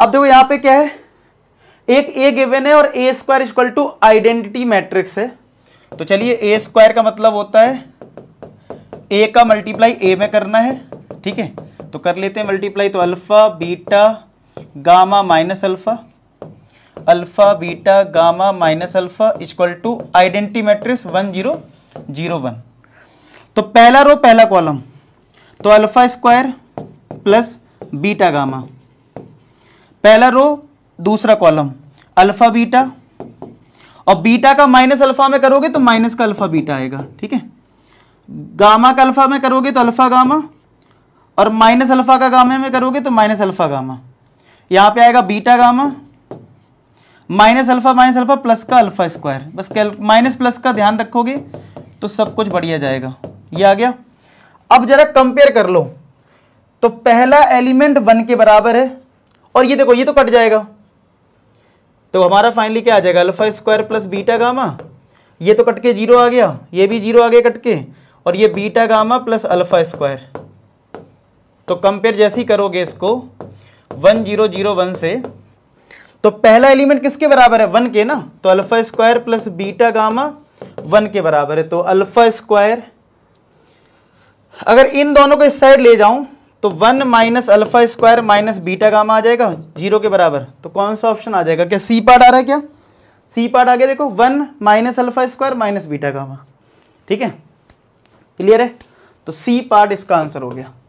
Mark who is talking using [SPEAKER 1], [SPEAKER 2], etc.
[SPEAKER 1] अब देखो यहां पे क्या है एक ए गिवेन है और A square equal to identity matrix है तो चलिए ए स्क्वायर का मतलब होता है ए का मल्टीप्लाई ए में करना है ठीक है तो कर लेते हैं मल्टीप्लाई तो alpha beta gamma minus alpha alpha beta gamma minus alpha equal to identity matrix one zero zero one तो पहला रो पहला कॉलम तो alpha square plus beta gamma पहला रो दूसरा कॉलम अल्फा बीटा और बीटा का minus alpha में करोगे तो माइनस का अल्फा बीटा आएगा ठीक है गामा का अल्फा में करोगे तो अल्फा गामा और माइनस अल्फा का गामा में करोगे तो माइनस अल्फा गामा यहां पे आएगा beta gamma minus alpha minus alpha plus का अल्फा स्क्वायर बस माइनस प्लस का ध्यान रखोगे तो सब कुछ बढ़िया जाएगा ये आ गया अब जरा कंपेयर कर लो तो पहला एलिमेंट वन के बराबर है और ये देखो ये तो कट जाएगा तो हमारा फाइनली क्या आ जाएगा alpha square plus beta gamma ये तो कट के जीरो आ गया ये भी जीरो आ गया कट के और ये beta gamma plus alpha square तो कंपेयर जैसे ही करोगे इसको वन जीरो जीरो वन से तो पहला एलिमेंट किसके बराबर है वन के ना तो alpha square plus beta gamma one के बराबर है तो अल्फा स्क्वायर अगर इन दोनों को इस साइड ले जाऊं तो one minus alpha square minus beta gamma आ जाएगा जीरो के बराबर तो कौन सा ऑप्शन आ जाएगा क्या सी पार्ट आ रहा है क्या सी पार्ट आ गया देखो one minus alpha square minus beta gamma ठीक है क्लियर है तो सी पार्ट इसका आंसर हो गया